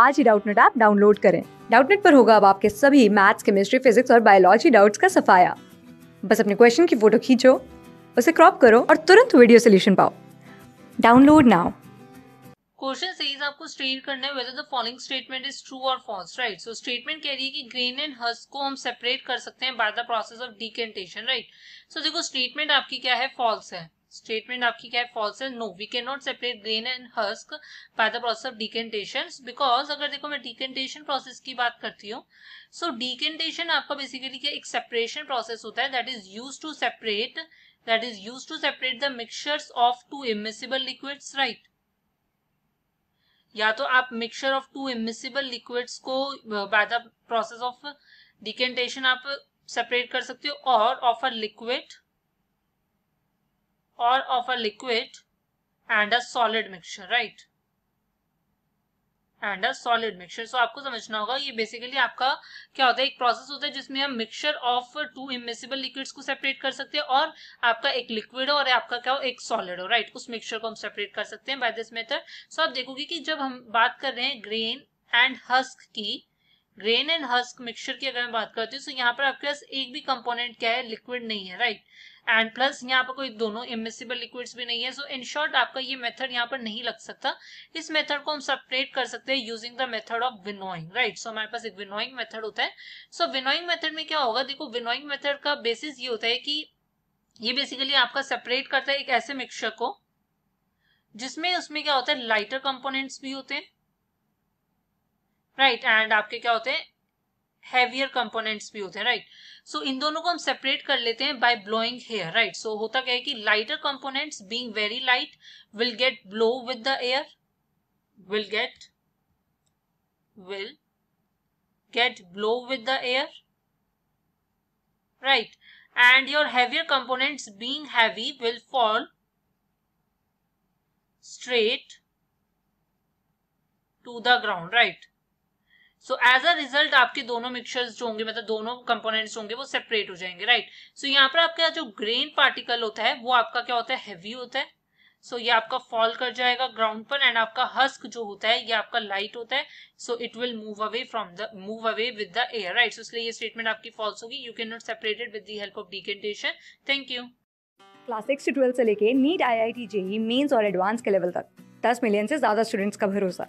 आज ही Doubtnut app download करें डाउटनेट पर होगा अब आपके सभी मैथ्स केमिस्ट्री फिजिक्स और बायोलॉजी डाउट्स का सफाया बस अपने क्वेश्चन की फोटो खींचो उसे क्रॉप करो और तुरंत वीडियो सोल्यूशन पाओ डाउनलोड नाउ क्वेश्चन सेज आपको स्टेट करना है whether the following statement is true और फॉल्स राइट सो स्टेटमेंट कह रही है कि ग्रेन एंड हस को हम सेपरेट कर सकते हैं by the process of decantation right so देखो स्टेटमेंट आपकी क्या है फॉल्स है स्टेटमेंट आपकी क्या है फॉल्स है no we can not separate grain and husk by the process of decantation because अगर देखो मैं डिकेंटेशन प्रोसेस की बात करती हूँ सो डिकेंटेशन आपका बेसिकली क्या एक सेपरेशन प्रोसेस होता है that is use to separate that is use to separate the mixtures of two immiscible liquids right या तो आप mixture of two immiscible liquids को by the process of decantation आप सेपरेट कर सकते हो और of a liquid or of a liquid and a solid mixture right and a solid mixer so आपको समझना होगा ये बेसिकली आपका क्या होता है एक प्रोसेस होता है जिसमें हम mixture of two immiscible liquid को सेपरेट कर सकते हैं और आपका एक लिक्विड हो और आपका क्या हो एक सॉलिड हो राइट right? उस मिक्सचर को हम सेपरेट कर सकते हैं बाय दिस मेथड सो आप देखोगे कि जब हम बात कर रहे हैं ग्रेन एंड हस्क की ग्रेन एंड हस्क मिक्सचर की अगर मैं बात करती हूँ तो यहाँ पर आपके पास एक भी कंपोनेंट क्या है लिक्विड नहीं है राइट एंड प्लस यहाँ पर कोई दोनों इमिसिबल लिक्विड्स भी नहीं है सो इन शॉर्ट आपका ये मेथड यहाँ पर नहीं लग सकता इस मेथड को हम सेपरेट कर सकते हैं using the method of winnowing right so हमारे पास एक विनोइंग मेथड होता है सो विनोइंग मेथड में क्या होगा देखो विनोइंग मेथड का बेसिस ये होता है कि ये बेसिकली आपका सेपरेट करता है एक ऐसे मिक्सचर को जिसमें उसमें क्या होता है लाइटर कंपोनेंट्स भी होते हैं राइट right, एंड आपके क्या होते हैं हैवियर कंपोनेंट्स भी होते हैं राइट right? सो so, इन दोनों को हम सेपरेट कर लेते हैं by blowing air right so होता क्या है कि lighter components being very light will get blow with the air will get will get blow with the air right and your heavier components being heavy will fall straight to the ground right so as a result आपके दोनों mixtures जो होंगे मतलब दोनों components होंगे वो separate हो जाएंगे राइट सो so, यहाँ पर आपका जो ग्रेन पार्टिकल होता है वो आपका क्या होता है हैवी होता है सो so, ये आपका फॉल कर जाएगा ग्राउंड पर एंड आपका हस्क जो होता है ये आपका लाइट होता है so it will move away from the move away with the air right so इसलिए ये स्टेटमेंट आपकी फॉल्स होगी you can not separated with the help of decantation thank you class six से से लेके NEET I I T JEE Mains और advance के level तक दस मिलियन से ज्यादा स्टूडेंट्स का भरोसा